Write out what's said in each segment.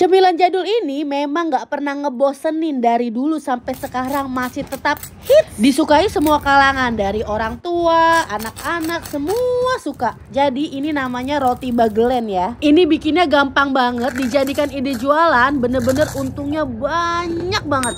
Cemilan jadul ini memang nggak pernah ngebosenin dari dulu sampai sekarang masih tetap hits. Disukai semua kalangan dari orang tua, anak-anak, semua suka. Jadi ini namanya roti bagelen ya. Ini bikinnya gampang banget, dijadikan ide jualan, bener-bener untungnya banyak banget.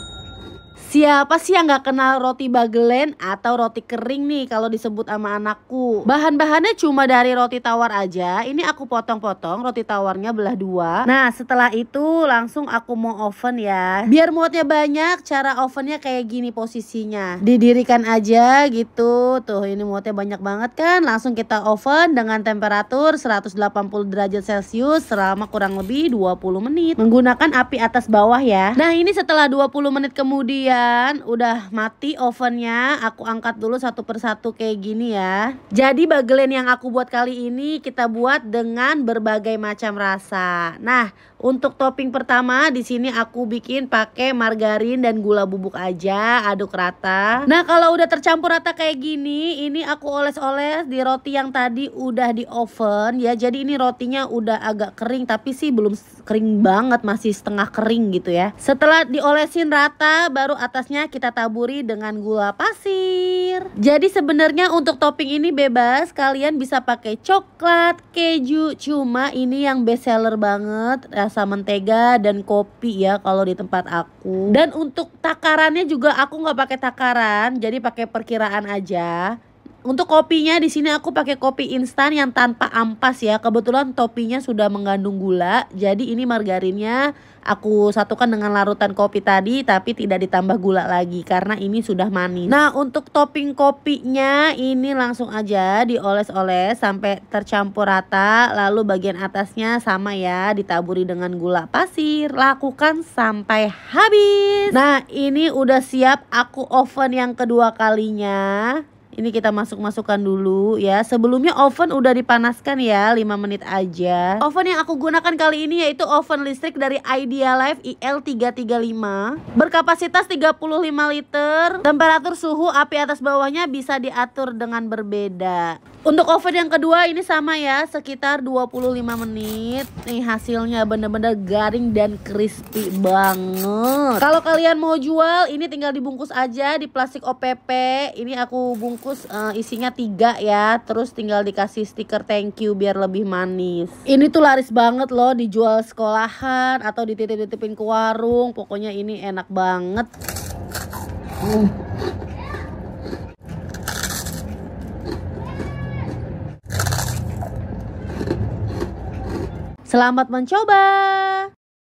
Siapa sih yang gak kenal roti bagelen atau roti kering nih kalau disebut sama anakku? Bahan-bahannya cuma dari roti tawar aja. Ini aku potong-potong roti tawarnya belah dua. Nah setelah itu langsung aku mau oven ya. Biar muatnya banyak, cara ovennya kayak gini posisinya. Didirikan aja gitu. Tuh ini muatnya banyak banget kan. Langsung kita oven dengan temperatur 180 derajat celcius selama kurang lebih 20 menit. Menggunakan api atas bawah ya. Nah ini setelah 20 menit kemudian kalian udah mati ovennya aku angkat dulu satu persatu kayak gini ya jadi bagelen yang aku buat kali ini kita buat dengan berbagai macam rasa nah untuk topping pertama di sini aku bikin pakai margarin dan gula bubuk aja, aduk rata. Nah, kalau udah tercampur rata kayak gini, ini aku oles-oles di roti yang tadi udah di oven ya. Jadi ini rotinya udah agak kering tapi sih belum kering banget, masih setengah kering gitu ya. Setelah diolesin rata, baru atasnya kita taburi dengan gula pasir air. Jadi sebenarnya untuk topping ini bebas, kalian bisa pakai coklat, keju, cuma ini yang best seller banget rasa mentega dan kopi ya kalau di tempat aku. Dan untuk takarannya juga aku nggak pakai takaran, jadi pakai perkiraan aja untuk kopinya di sini aku pakai kopi instan yang tanpa ampas ya. Kebetulan topinya sudah mengandung gula. Jadi ini margarinnya aku satukan dengan larutan kopi tadi tapi tidak ditambah gula lagi karena ini sudah manis. Nah, untuk topping kopinya ini langsung aja dioles-oles sampai tercampur rata. Lalu bagian atasnya sama ya, ditaburi dengan gula pasir. Lakukan sampai habis. Nah, ini udah siap aku oven yang kedua kalinya. Ini kita masuk-masukkan dulu ya. Sebelumnya oven udah dipanaskan ya, 5 menit aja. Oven yang aku gunakan kali ini yaitu oven listrik dari Idealife Life IL335. Berkapasitas 35 liter. Temperatur suhu api atas bawahnya bisa diatur dengan berbeda. Untuk oven yang kedua ini sama ya, sekitar 25 menit. Nih hasilnya bener-bener garing dan crispy banget. Kalau kalian mau jual, ini tinggal dibungkus aja di plastik OPP. Ini aku bungkus uh, isinya tiga ya, terus tinggal dikasih stiker thank you biar lebih manis. Ini tuh laris banget loh dijual sekolahan atau dititip-titipin ke warung. Pokoknya ini enak banget. Hmm. Selamat mencoba!